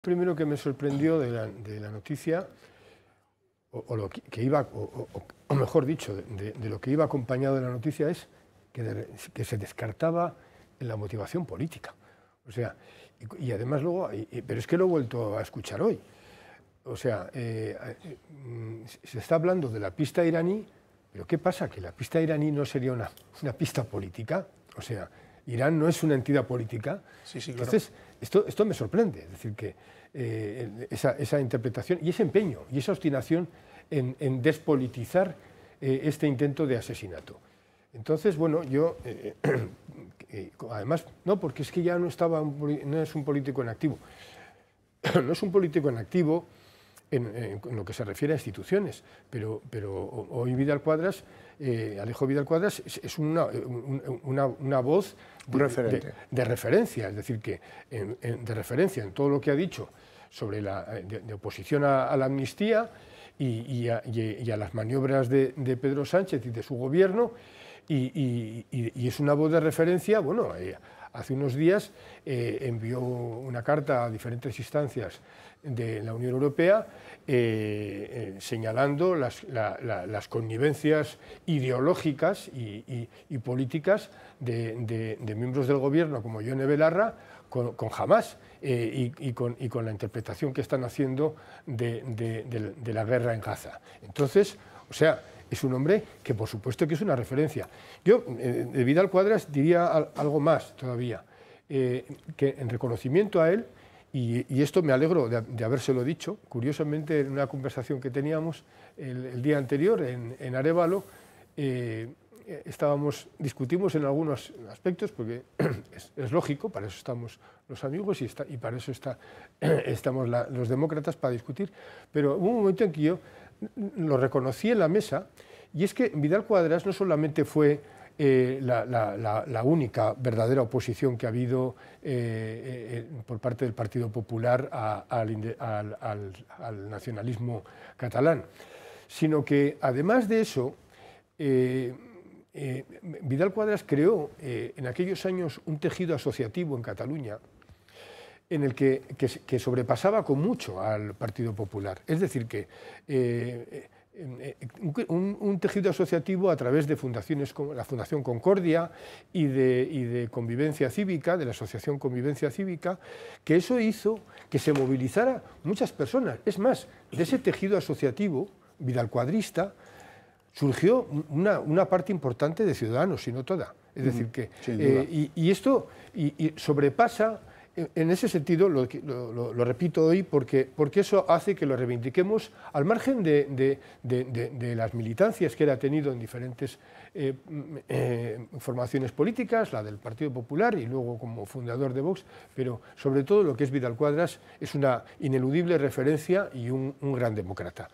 Primero que me sorprendió de la, noticia, o, lo que iba, o, mejor dicho, de, lo que iba acompañado de la noticia es que, se descartaba la motivación política. O sea, y, además luego, pero es que lo he vuelto a escuchar hoy. O sea, eh, eh, se está hablando de la pista iraní, pero ¿qué pasa? ¿Que la pista iraní no sería una, una pista política? O sea, Irán no es una entidad política. Entonces, esto, me sorprende, es decir, que eh, esa, interpretación y ese empeño y esa obstinación en, despolitizar eh, este intento de asesinato. Entonces, bueno, yo, eh, además, no, porque es que ya no, estaba no es un político en activo. no es un político en activo en, lo que se refiere a instituciones, pero, pero hoy Vidal Cuadras, eh, Alejo Vidal Cuadras es, una, voz de, referencia, es decir, que de referencia en todo lo que ha dicho sobre la eh, de, oposición a, la amnistía y, a, las maniobras de Pedro Sánchez y de su gobierno y, es una voz de referencia. Bueno, eh, hace unos días eh, envió una carta a diferentes instancias de la Unión Europea eh, señalando las, connivencias ideológicas y, políticas de, miembros del gobierno como Yone Belarra con, jamás Hamas y, con, la interpretación que están haciendo de, de la guerra en Gaza. Entonces, o sea, es un hombre que por supuesto que es una referencia. Yo, eh, de Vidal Cuadras, diría algo más todavía, eh, que en reconocimiento a él, y, esto me alegro de, habérselo dicho, curiosamente en una conversación que teníamos el, día anterior en, Arevalo, eh, estábamos, discutimos en algunos aspectos, porque es, lógico, para eso estamos los amigos y, para eso está, estamos los demócratas, para discutir, pero hubo un momento en que yo lo reconocí en la mesa, y es que Vidal Cuadras no solamente fue eh, la, única verdadera oposición que ha habido eh, eh, por parte del Partido Popular al, al, nacionalismo catalán, sino que además de eso, Vidal Cuadras creó en aquellos años un tejido asociativo en Cataluña en el que, sobrepasaba con mucho al Partido Popular. Es decir, que eh, eh, un, tejido asociativo a través de fundaciones como la Fundación Concordia y de, de, Convivencia Cívica, de la Asociación Convivencia Cívica, que eso hizo que se movilizara muchas personas. Es más, de ese tejido asociativo Cuadrista, surgió una, parte importante de ciudadanos, si no toda. Es decir, que... Eh, y, esto y, sobrepasa en ese sentido, lo, repito hoy, porque, eso hace que lo reivindiquemos al margen de, las militancias que él ha tenido en diferentes eh, mm, eh, formaciones políticas, la del Partido Popular y luego como fundador de Vox, pero sobre todo lo que es Vidal Cuadras es una ineludible referencia y un gran demócrata.